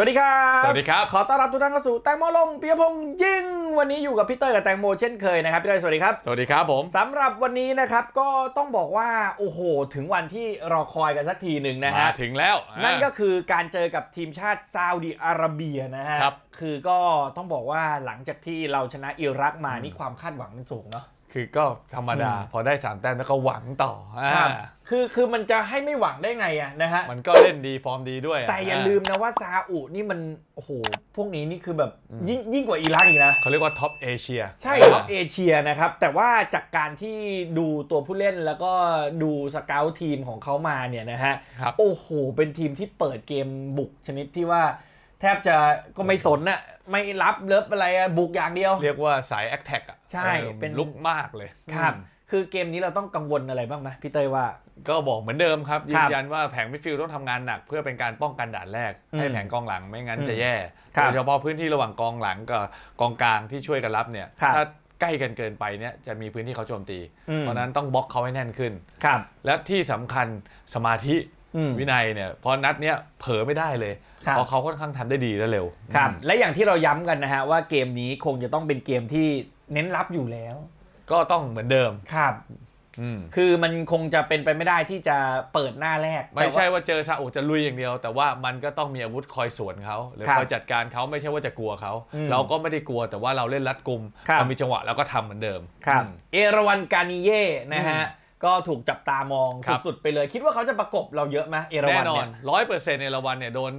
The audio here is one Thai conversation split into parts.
สวัสดีครับสวัสดีครับ ขอต้อนรับทุกท่านเข้าสู่แตงโมลงปียพงษ์ยิ่งวันนี้อยู่กับพี่เตอร์กับแตงโมเช่นเคยนะครับพี่เตอร์สวัสดีครับ สวัสดีครับผมสำหรับวันนี้นะครับก็ต้องบอกว่าโอ้โห ถึงวันที่รอคอยกันสักทีหนึ่งนะฮะถึงแล้ว นั่นก็คือการเจอกับทีมชาติซาอุดีอาระเบียนะฮะครับคือก็ต้องบอกว่าหลังจากที่เราชนะอิรักมานี่ความคาดหวังมันสูงเนาะคือก็ธรรมดาพอได้สามแต้มแล้วก็หวังต่อคือคือมันจะให้ไม่หวังได้ไงอะนะฮะ มันก็เล่นดีฟอร์มดีด้วย แต่อย่าลืมนะว่า ซาอุ นี่มัน โอ้โห พวกนี้นี่คือแบบ ยิ่งยิ่งกว่าอิรักอีกนะ เขาเรียกว่าท็อปเอเชีย ใช่ท็อปเอเชียนะครับ แต่ว่าจากการที่ดูตัวผู้เล่นแล้วก็ดูสเกลทีมของเขามาเนี่ยนะฮะ โอ้โห เป็นทีมที่เปิดเกมบุก ชนิดที่ว่า แทบจะก็ไม่สนอะไม่รับเลิฟอะไรบุกอย่างเดียว เรียกว่าสายแอคแท็กอะใช่เป็นลุกมากเลยครับ คือเกมนี้เราต้องกังวลอะไรบ้างไหมพี่เตยว่าก็บอกเหมือนเดิมครับยืนยันว่าแผงมิดฟิลด์ต้องทำงานหนักเพื่อเป็นการป้องกันด่านแรก ให้แผงกองหลังไม่งั้นจะแย่โดยเฉพาะพื้นที่ระหว่างกองหลังกับกองกลางที่ช่วยกันรับเนี่ยถ้าใกล้กันเกินไปเนี่ยจะมีพื้นที่เขาโจมตี เพราะนั้นต้องบล็อกเขาให้แน่นขึ้นครับและที่สำคัญสมาธิวินัยเนี่ยพอนัดเนี้ยเผลอไม่ได้เลยเพราะเขาค่อนข้างทำได้ดีและเร็วครับ และอย่างที่เราย้ำกันนะฮะว่าเกมนี้คงจะต้องเป็นเกมที่เน้นรับอยู่แล้ว ก็ต้องเหมือนเดิม ครับคือมันคงจะเป็นไปไม่ได้ที่จะเปิดหน้าแรก ไม่ใช่ว่าเจอซาอุจะลุยอย่างเดียว แต่ว่ามันก็ต้องมีอาวุธคอยสวนเขาหรือคอยจัดการเขาไม่ใช่ว่าจะกลัวเขา เราก็ไม่ได้กลัว แต่ว่าเราเล่นรัดกุมเรามีจังหวะแล้วก็ทำเหมือนเดิม ครับ เอราวันกานิเย่ นะฮะ ก็ถูกจับตามองสุดๆไปเลย คิดว่าเขาจะประกบ เราเยอะไหมเอราวันเนี่ยร้อยเปอร์เซ็นต์เอราวันเนี่ยโดน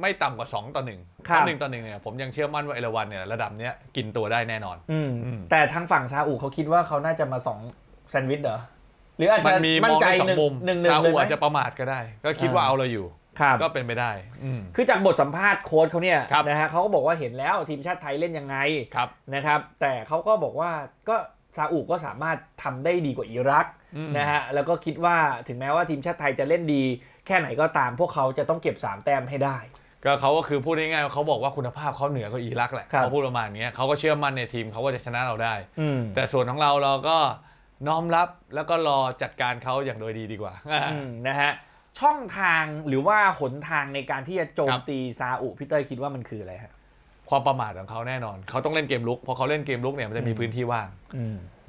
ไม่ต่ำกว่า 2 ต่อหนึ่งต่อหนึ่งต่อหนึ่งเนี่ยผมยังเชื่อมั่นว่าเอราวันเนี่ยระดับเนี้ย กินตัวได้แน่นอนอืแต่ทางฝั่งซาอุเขาคิดว่าเขาน่าจะมาสองแซนด์วิชเหรอหรืออาจจะมั่มนองใจไ้สองมุมหนึ่งหนึ่งซาอุอาจจะประมาทก็ได้ ก็คิดว่าเอาเราอยู่ ก็เป็นไปได้อืคือจากบทสัมภาษณ์โค้ชเขาเนี่ยนะฮะเขาก็บอกว่าเห็นแล้วทีมชาติไทยเล่นยังไงนะครับแต่เขาก็บอกว่าก็ซาอุก็สามารถทำได้ดีกว่าอิรักนะฮะแล้วก็คิดว่าถึงแม้ว่าทีมชาติไทยจะเล่นดีแค่ไหนก็ตาม พวกเขาจะต้องเก็บสามแต้มให้ได้ก็เขาก็คือพูดง่ายๆเขาบอกว่าคุณภาพเขาเหนือกว่าอิรักแหละเขาพูดประมาณนี้เขาก็เชื่อมั่นในทีมเขาก็จะชนะเราได้ แต่ส่วนของเราเราก็น้อมรับแล้วก็รอจัดการเขาอย่างโดยดีดีกว่านะฮะ ช่องทางหรือว่าหนทางในการที่จะโจมตี ซาอุพี่เตอร์คิดว่ามันคืออะไรฮะ ความประมาทของเขาแน่นอนเขาต้องเล่นเกมลุกพอเขาเล่นเกมลุกเนี่ยมันจะมีพื้นที่ว่าง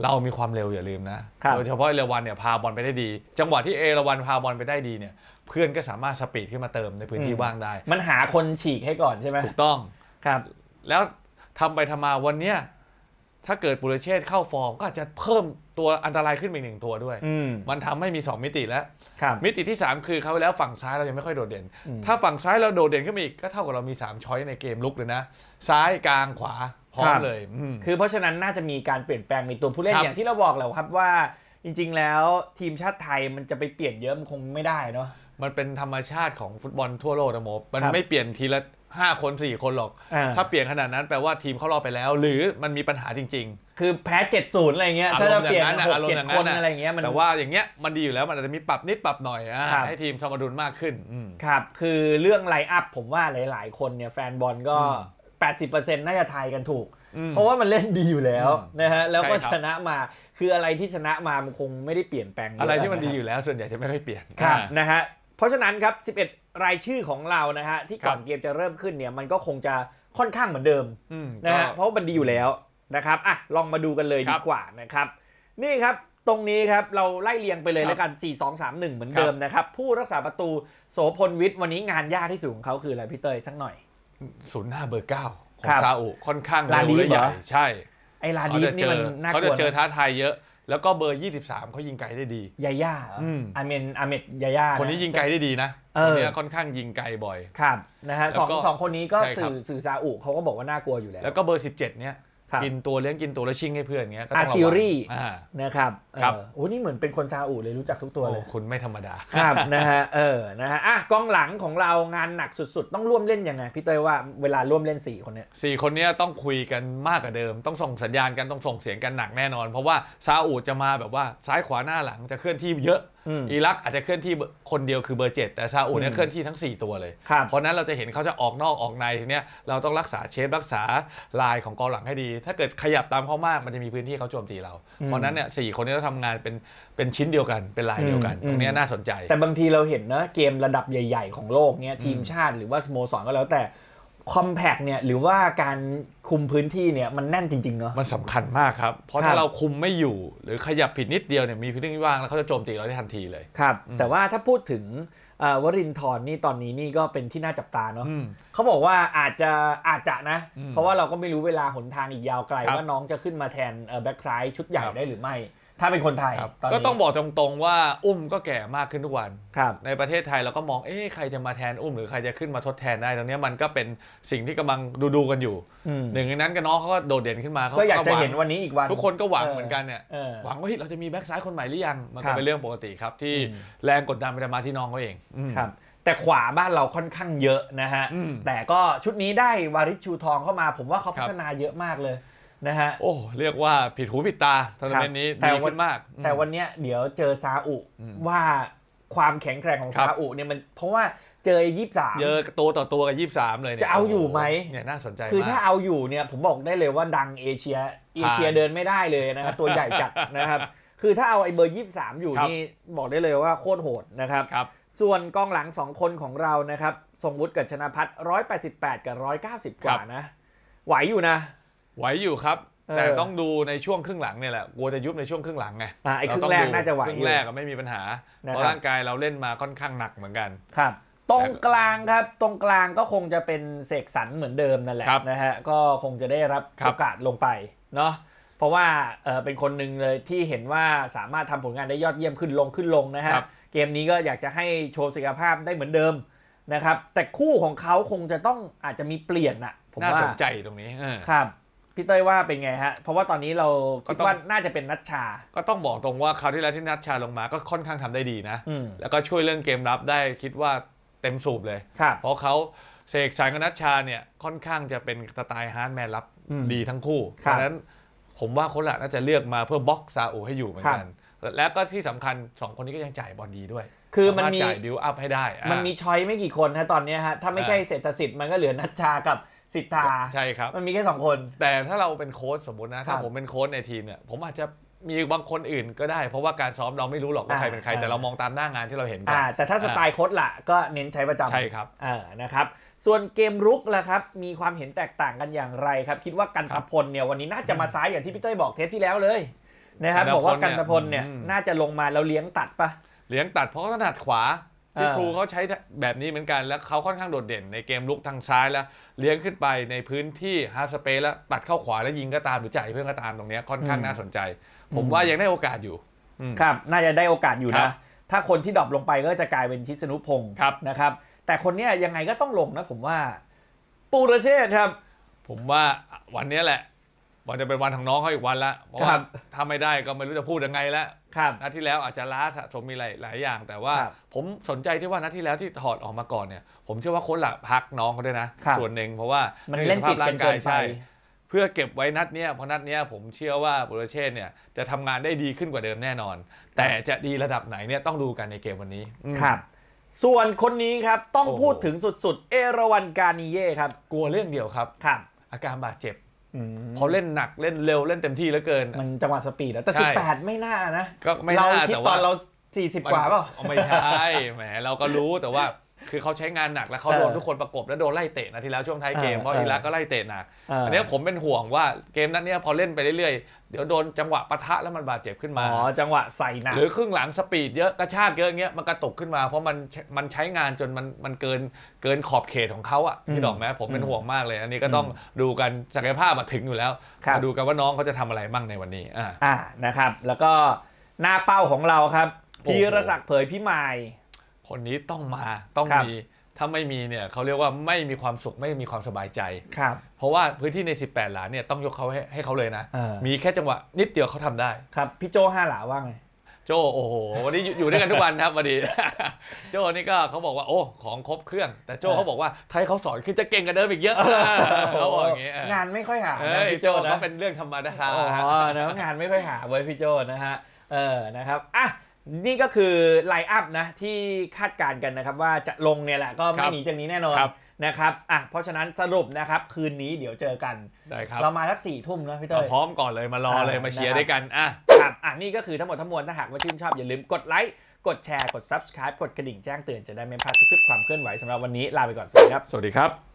เรามีความเร็วอย่าลืมนะโดยเฉพาะเอราวันเนี่ยพาบอลไปได้ดี จังหวะที่เอราวันพาบอลไปได้ดีเนี่ยเพื่อนก็สามารถสปีดขึ้นมาเติมในพื้นที่ว่างได้ มันหาคนฉีกให้ก่อนใช่ไหม ถูกต้อง ครับ แล้วทำไปทำมาวันเนี้ยถ้าเกิดปุรเชษเข้าฟอร์มก็อาจจะเพิ่มตัวอันตรายขึ้นไปหนึ่งตัวด้วย มันทำให้มี 2 มิติแล้ว มิติที่ 3 คือเขาแล้วฝั่งซ้ายเรายังไม่ค่อยโดดเด่น ถ้าฝั่งซ้ายเราโดดเด่นขึ้นมาอีกก็เท่ากับเรามี3ช้อยในเกมลุกเลยนะ ซ้ายกลางขวาพร้อมเลย คือเพราะฉะนั้นน่าจะมีการเปลี่ยนแปลงในตัวผู้เล่นอย่างที่เราบอกแล้วครับ ว่าจริง ๆแล้วทีมชาติไทยมันจะไปเปลี่ยนเยอะมันคงไม่ได้เนาะมันเป็นธรรมชาติของฟุตบอลทั่วโลกนะโมมันไม่เปลี่ยนทีละห้าคนสี่คนหรอก ถ้าเปลี่ยนขนาดนั้นแปลว่าทีมเขารอไปแล้ว หรือมันมีปัญหาจริง ๆ คือ แพ้เจ็ดศูนย์อะไรเงี้ย ถ้าเปลี่ยนหกเจ็ดคนอะไรเงี้ยแต่ว่าอย่างเงี้ยมันดีอยู่แล้วมันอาจจะมีปรับนิดปรับหน่อย ให้ทีมสมดุลมากขึ้น ครับ คือเรื่องไลอัพผมว่าหลายๆ คนเนี่ยแฟนบอลก็แปปดสิบเเอร์ต์น่าจะทายกันถูก เพราะว่ามันเล่นดีอยู่แล้วนะฮะ แล้วก็ชนะมา คืออะไรที่ชนะมามันคงไม่ได้เปลี่ยนแปลงอะไรที่มันดีอยู่แล้ว ส่วนใหญ่จะไม่ค่อยเปลี่ยนครับนะฮะเพราะฉะนั้นครับ11 รายชื่อของเรานะฮะที่ก่อนเกมจะเริ่มขึ้นเนี่ยมันก็คงจะค่อนข้างเหมือนเดิมนะฮะเพราะมันดีอยู่แล้วนะครับอ่ะลองมาดูกันเลยดีกว่านะครับ นี่ครับตรงนี้ครับเราไล่เรียงไปเลยแล้วกัน 4 2 3 1 เหมือนเดิมนะครับผู้รักษาประตูโสพลวิทย์ วันนี้งานยากที่สุดของเขาคืออะไรพี่เตยสักหน่อยศูนย์หน้าเบอร์เก้าของซาอุค่อนข้างเร็วและใหญ่ใช่ ไอลาดีฟนี่มันน่ากลัวเขาจะเจอท้าทายเยอะแล้วก็เบอร์ 23 เขายิงไกลได้ดี ยาย่าอาเมนอาเมดยาย่า คนนี้ยิงไกลได้ดีนะ คนนี้ค่อนข้างยิงไกลบ่อย ครับ นะฮะสองสองคนนี้ก็สื่อสื่อซาอุเขาก็บอกว่าน่ากลัวอยู่แล้ว แล้วก็เบอร์ 17เนี้ยกินตัวเลี้ยงกินตัวแล้วชิ่งให้เพื่อนเงี้ยก็ต้องรงาซิรีนะครับครับโอ้นี่เหมือนเป็นคนซาอุเลยรู้จักทุกตัวเลยคุณไม่ธรรมดาครับนะฮะเออนะฮะอ่ะกองหลังของเรางานหนักสุด ๆต้องร่วมเล่นยังไงพี่เต้ยว่าเวลาร่วมเล่น 4 คนเนี้ยสี่คนเนี้ยต้องคุยกันมากกว่าเดิม ต้องส่งสัญญาณกันต้องส่งเสียงกันหนักแน่นอน เพราะว่าซาอุจะมาแบบว่าซ้ายขวาหน้าหลังจะเคลื่อนที่เยอะอิรักอาจจะเคลื่อนที่คนเดียวคือเบอร์เจ็ดแต่ซาอุเนี่ยเคลื่อนที่ทั้ง 4 ตัวเลยเพราะนั้นเราจะเห็นเขาจะออกนอกออกในทีเนี้ยเราต้องรักษาเชฟรักษาลายของกองหลังให้ดี ถ้าเกิดขยับตามเขามาก มันจะมีพื้นที่เขาโจมตีเรา เพราะนั้นเนี่ยสคนนี้เราทำงานเป็นเป็นชิ้นเดียวกันเป็นลายเดียวกัน ตรงนี้น่าสนใจ แต่บางทีเราเห็นนะเกมระดับใหญ่ ๆ ของโลกเนี้ยทีมชาติหรือว่าสโมสรก็แล้วแต่คอมแพกเนี่ยหรือว่าการคุมพื้นที่เนี่ย มันแน่นจริง ๆ เนาะมันสำคัญมากครับ เพราะถ้าเราคุมไม่อยู่หรือขยับผิดนิดเดียวเนี่ยมีพื้นที่ว่าง แล้วเขาจะโจมตีเราได้ทันทีเลย ครับ แต่ว่าถ้าพูดถึงวรินทร์นี่ตอนนี้นี่ก็เป็นที่น่าจับตาเนาะเขาบอกว่าอาจจะอาจจะนะ เพราะว่าเราก็ไม่รู้เวลาหนทางอีกยาวไกลว่าน้องจะขึ้นมาแทนแบ็กซ้ายชุดใหญ่ได้หรือไม่ถ้าเป็นคนไทยก็ต้องบอกตรงๆว่าอุ้มก็แก่มากขึ้นทุกวันในประเทศไทยเราก็มองเอ๊ะใครจะมาแทนอุ้มหรือใครจะขึ้นมาทดแทนได้ตรงนี้มันก็เป็นสิ่งที่กำลังดูๆกันอยู่หนึ่งในนั้นก็น้องเขาก็โดดเด่นขึ้นมาเขาก็อยากจะเห็นวันนี้อีกวันทุกคนก็หวังเหมือนกันเนี่ยหวังว่าเราจะมีแบ็กซ้ายคนใหม่หรือยังมันก็เป็นเรื่องปกติครับ ที่แรงกดดันไปมาที่น้องเขาเองครับแต่ขวาบ้านเราค่อนข้างเยอะนะฮะแต่ก็ชุดนี้ได้วาริชูทองเข้ามา ผมว่าเขาพัฒนาเยอะมากเลยนะฮะโอ้เรียกว่าผิดหูผิดตาทัวร์นาเมนต์นี้ดีขึ้นมาก แต่วันนี้เดี๋ยวเจอซาอุว่าความแข็งแกร่งของซาอุเนี่ยมันเพราะว่าเจอยี่สามเจอตัวต่อตัวกับยี่สามเลยเนี่ยจะเอาอยู่ไหมเนี่ยน่าสนใจคือถ้าเอาอยู่เนี่ยผมบอกได้เลยว่าดังเอเชียเอเชียเดินไม่ได้เลยนะครับ ตัวใหญ่จัดนะครับ คือถ้าเอาไอ้เบอร์ยี่สามอยู่นี่บอกได้เลยว่าโคตรโหดนะครับครับส่วนกองหลังสองคนของเรานะครับทรงวุฒิกับชนะพัฒน์ร้อยแปดสิบแปดกับร้อยเก้าสิบกว่านะไหวอยู่นะไหวอยู่ครับ แต่ต้องดูในช่วงครึ่งหลังเนี่ยแหละ กลัวจะยุบในช่วงครึ่งหลังไงอ่าไอ้ครึ่งแรกน่าจะไหวครึ่งแรกก็ไม่มีปัญหา เพราะร่างกายเราเล่นมาค่อนข้างหนักเหมือนกัน ครับ ตรงกลางครับ ตรงกลางก็คงจะเป็นเสกสรรเหมือนเดิมนั่นแหละนะฮะ ก็คงจะได้รับโอกาสลงไปเนาะ เพราะว่าเเป็นคนหนึ่งเลยที่เห็นว่าสามารถทำผลงานได้ยอดเยี่ยมขึ้นลงขึ้นลงนะฮะ เกมนี้ก็อยากจะให้โชว์ศักยภาพได้เหมือนเดิมนะครับ แต่คู่ของเขาคงจะต้องอาจจะมีเปลี่ยนอะผมว่าน่าสนใจตรงนี้ครับี่เต้ยว่าเป็นไงฮะ เพราะว่าตอนนี้เราคิดว่าน่าจะเป็นนัชชา ก็ต้องบอกตรงว่าคราวที่แล้วที่นัชชาลงมาก็ค่อนข้างทำได้ดีนะ แล้วก็ช่วยเรื่องเกมรับได้คิดว่าเต็มสูบเลย เพราะเขาเสกสายกับนัชชาเนี่ยค่อนข้างจะเป็นสไตล์ฮาร์ดแมนรับดีทั้งคู่เพราะฉะนั้นผมว่าคนละน่าจะเลือกมาเพื่อบล็อกซาอุให้อยู่เหมือนกันและก็ที่สำคัญ2คนนี้ก็ยังจ่ายบอลดีด้วยคือมันมีจ่ายบิวอัพให้ได้มันมีชอยไม่กี่คนนะตอนนี้ฮะถ้าไม่ใช่เศรษฐศิษย์มันก็เหลือนัชชากับสิทธาใช่ครับมันมีแค่สองคน แต่ถ้าเราเป็นโค้ชสมมตินะถ้าผมเป็นโค้ชในทีมเนี่ยผมอาจจะมีบางคนอื่นก็ได้ เพราะว่าการซ้อมเราไม่รู้หรอกว่าใครเป็นใครแต่เรามองตามหน้างานที่เราเห็นกันแต่ถ้าสไตล์โค้ชละก็เน้นใช้ประจำใช่ครับเออนะครับส่วนเกมรุกล่ะครับมีความเห็นแตกต่างกันอย่างไรครับ คิดว่ากันตพลเนี่ยวันนี้น่าจะมาซ้ายอย่างที่พี่เต้ยบอกเทปที่แล้วเลยนะครับบอกว่ากันตพลเนี่ยน่าจะลงมาแล้วเลี้ยงตัดปะเลี้ยงตัดเพราะถนัดขวาที่ทูเขาใช้แบบนี้เหมือนกันแล้วเขาค่อนข้างโดดเด่น ในเกมลุกทางซ้ายแล้วเลี้ยงขึ้นไปในพื้นที่ฮาสเปซแล้วตัดเข้าขวาแล้วยิงก็ตามหรือใจเพื่อนก็ตามตรงนี้ค่อนข้างน่าสนใจ ผมว่ายังได้โอกาสอยู่ ครับ น่าจะได้โอกาสอยู่นะ ถ้าคนที่ดรอปลงไปก็จะกลายเป็นชิสนุพงศ์นะครับ แต่คนเนี้ยยังไงก็ต้องลงนะผมว่าปูรเชษครับ ผมว่าวันนี้แหละวันจะเป็นวันของน้องเขาอีกวันละเพราะว่าถ้าไม่ได้ก็ไม่รู้จะพูดยังไงแล้วครับนัดที่แล้วอาจจะล้าสะสมมีหลายหลายอย่าง แต่ว่าผมสนใจที่ว่านัดที่แล้วที่ถอดออกมาก่อนเนี่ยผมเชื่อว่าโค้ชละพักน้องเขาด้วยนะส่วนหนึ่งเพราะว่ามันเล่นติดร่างกายใช่เพื่อเก็บไว้นัดเนี้ยเพราะนัดเนี้ยผมเชื่อว่าบุรเชษเนี่ยจะทำงานได้ดีขึ้นกว่าเดิมแน่นอน แต่จะดีระดับไหนเนี่ยต้องดูกันในเกมวันนี้ครับส่วนคนนี้ครับต้องพูดถึงสุดๆเอราวันกานีเย่ครับกลัวเรื่องเดียวครับครับอาการบาดเจ็บเขาเล่นหนักเล่นเร็วเล่นเต็มที่แล้วเกิน มันจังหวะสปีดแต่สิบแปดไม่น่านะ ก็ไม่น่า แต่ว่า เราสี่สิบกว่าเปล่าไม่ใช่แหมเราก็รู้แต่ว่าคือเขาใช้งานหนักแล้วเขาโดนทุกคนประกบแล้วโดนไล่เตะนาทีแล้วช่วงท้ายเกมเพราะอิรักก็ไล่เตะหนักอันนี้ผมเป็นห่วงว่าเกมนั้นเนี่ยพอเล่นไปเรื่อยๆเดี๋ยวโดนจังหวะปะทะแล้วมันบาดเจ็บขึ้นมาอ๋อจังหวะใส่หนักหรือครึ่งหลังสปีดเยอะกระชากเยอะเงี้ยมันกระตุกขึ้นมา เพราะมันมันใช้งานจนมันมันเกินเกินขอบเขตของเขาอะที่ดอกแม้ผมเป็นห่วงมากเลย อันนี้ก็ต้องดูกันศักยภาพมาถึงอยู่แล้วมาดูกันว่าน้องเขาจะทำอะไรบ้างในวันนี้อ่านะครับ แล้วก็หน้าเป้าของเราครับพีรศักดิ์เผยพิมายคนนี้ต้องมาต้องมีถ้าไม่มีเนี่ยเขาเรียกว่าไม่มีความสุขไม่มีความสบายใจครับ เพราะว่าพื้นที่ใน 18หลาเนี่ยต้องยกเขาให้ให้เขาเลยนะมีแค่จังหวะนิดเดียวเขาทำได้ครับพี่โจห้าหลาว่าไงโจโอ้โหวันนี้อยู่ด้วยกันทุกวันครับวันนี้โจนี่ก็เขาบอกว่าโอ้ของครบเครื่อง แต่โจเขาบอกว่าไทยเขาสอนคือจะเก่ง กันเดิมอีกเยอะเขาบอกอย่างนี้งานไม่ค่อยหาพี่โจนะเป็นเรื่องธรรมดาอ๋อนะงานไม่ค่อยหาไว้พี่โจนะฮะเออนะครับอ่ะนี่ก็คือไลอัพนะ ที่คาดการณ์กันนะครับ ว่าจะลงเนี่ยแหละก็ไม่หนีจากนี้แน่นอน นะครับอ่ะเพราะฉะนั้นสรุปนะครับ คืนนี้เดี๋ยวเจอกันได้ครับเรามาทักสี่ทุ่มนะพี่เต้ยพร้อมก่อนเลยมารอเลยมาเชียร์ด้วยกันอ่ะครับอ่ะนี่ก็คือทั้งหมดทั้งมวลถ้าหากว่าชื่นชอบอย่าลืมกดไลค์กดแชร์กด subscribe กดกระดิ่งแจ้งเตือนจะได้ไม่พลาดทุกคลิปความเคลื่อนไหวสำหรับวันนี้ลาไปก่อนสวัสดีครับสวัสดีครับ